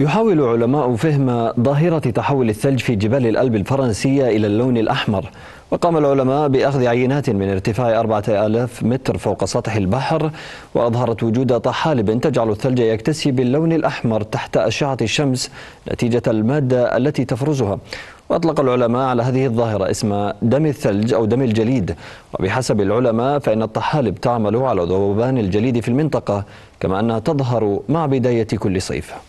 يحاول علماء فهم ظاهرة تحول الثلج في جبال الألب الفرنسية إلى اللون الأحمر وقام العلماء بأخذ عينات من ارتفاع 4000 متر فوق سطح البحر وأظهرت وجود طحالب تجعل الثلج يكتسي باللون الأحمر تحت أشعة الشمس نتيجة المادة التي تفرزها وأطلق العلماء على هذه الظاهرة اسم دم الثلج أو دم الجليد وبحسب العلماء فإن الطحالب تعمل على ذوبان الجليد في المنطقة كما أنها تظهر مع بداية كل صيف